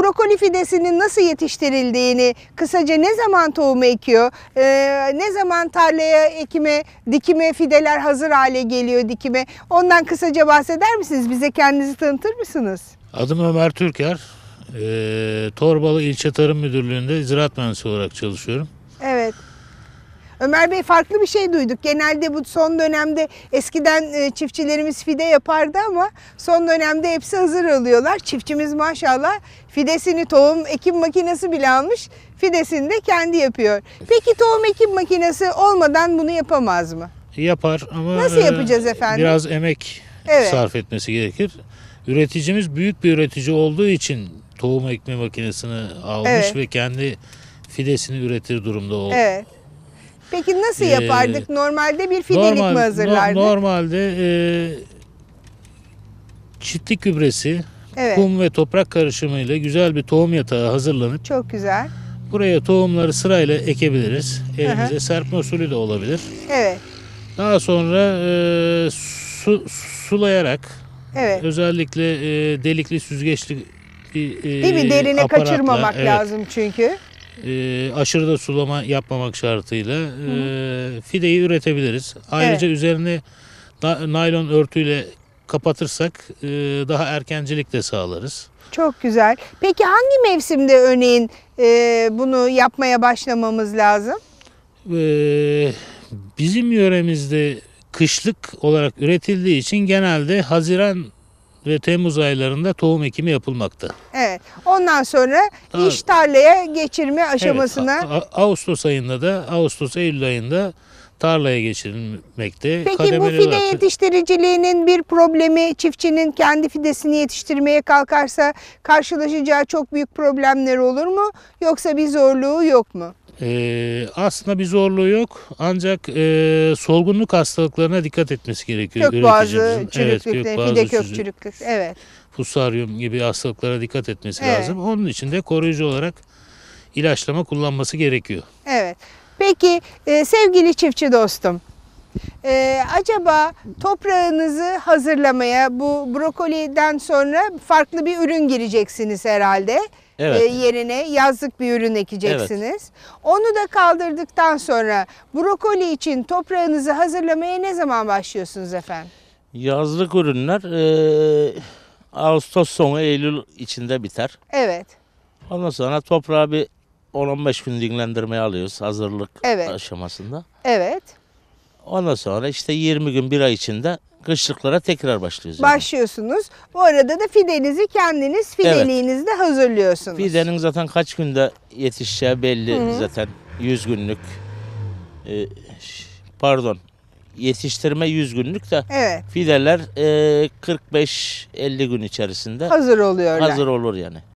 brokoli fidesinin nasıl yetiştirildiğini, kısaca ne zaman tohumu ekiyor, e, ne zaman tarlaya ekime, dikime fideler hazır hale geliyor dikime. Ondan kısaca bahseder misiniz? Bize kendinizi tanıtır mısınız? Adım Ömer Türker. E, Torbalı İlçe Tarım Müdürlüğü'nde ziraat mühendisi olarak çalışıyorum. Ömer Bey farklı bir şey duyduk. Genelde bu son dönemde eskiden e, çiftçilerimiz fide yapardı ama son dönemde hepsi hazır alıyorlar. Çiftçimiz maşallah fidesini tohum ekim makinesi bile almış. Fidesini de kendi yapıyor. Peki tohum ekim makinesi olmadan bunu yapamaz mı? Yapar ama Nasıl e, yapacağız efendim? Biraz emek evet. sarf etmesi gerekir. Üreticimiz büyük bir üretici olduğu için tohum ekme makinesini almış evet. ve kendi fidesini üretir durumda oldu. Evet. Peki nasıl ee, yapardık? Ee, normalde bir fidelik normal, mi hazırlardık? No, normalde e, çiftlik gübresi, evet. kum ve toprak karışımıyla güzel bir tohum yatağı hazırlanıp Çok güzel. Buraya tohumları sırayla ekebiliriz. Elimize Hı-hı. serpme usulü de olabilir. Evet. Daha sonra e, su, sulayarak evet. özellikle e, delikli süzgeçli bir, e, Değil mi? Derine aparatla, kaçırmamak evet. lazım çünkü e, aşırı da sulama yapmamak şartıyla e, fideyi üretebiliriz. Ayrıca evet. üzerine da, naylon örtüyle kapatırsak e, daha erkencilik de sağlarız. Çok güzel. Peki hangi mevsimde örneğin e, bunu yapmaya başlamamız lazım? E, bizim yöremizde kışlık olarak üretildiği için genelde Haziran ve Temmuz aylarında tohum ekimi yapılmakta. Evet. Ondan sonra iş tarlaya geçirme aşamasına. Evet, A- Ağustos ayında da Ağustos Eylül ayında tarlaya geçirilmekte. Peki Kademeli bu fide olarak... yetiştiriciliğinin bir problemi çiftçinin kendi fidesini yetiştirmeye kalkarsa karşılaşacağı çok büyük problemler olur mu? Yoksa bir zorluğu yok mu? Ee, aslında bir zorluğu yok ancak e, solgunluk hastalıklarına dikkat etmesi gerekiyor. Gökboğazı, çürüklükleri, evet, gökboğazı, fidekökçülüklük, evet. Fusaryum gibi hastalıklara dikkat etmesi evet. lazım. Onun için de koruyucu olarak ilaçlama kullanması gerekiyor. Evet. Peki e, sevgili çiftçi dostum, ee, acaba toprağınızı hazırlamaya bu brokoliden sonra farklı bir ürün gireceksiniz herhalde. Evet. E, yerine yazlık bir ürün ekeceksiniz. Evet. Onu da kaldırdıktan sonra brokoli için toprağınızı hazırlamaya ne zaman başlıyorsunuz efendim? Yazlık ürünler e, Ağustos sonu Eylül içinde biter. Evet. Ondan sonra toprağı bir 10-15 gün dinlendirmeye alıyoruz hazırlık evet. aşamasında. Evet. Ondan sonra işte 20 gün bir ay içinde kışlıklara tekrar başlıyoruz. Yani. Başlıyorsunuz. Bu arada da fidenizi kendiniz fideliğinizde hazırlıyorsunuz. Fidenin zaten kaç günde yetişeceği belli Hı. zaten. 100 günlük. Ee, pardon. Yetiştirme 100 günlük de Evet. fideler e, 45-50 gün içerisinde hazır oluyorlar. hazır olur yani.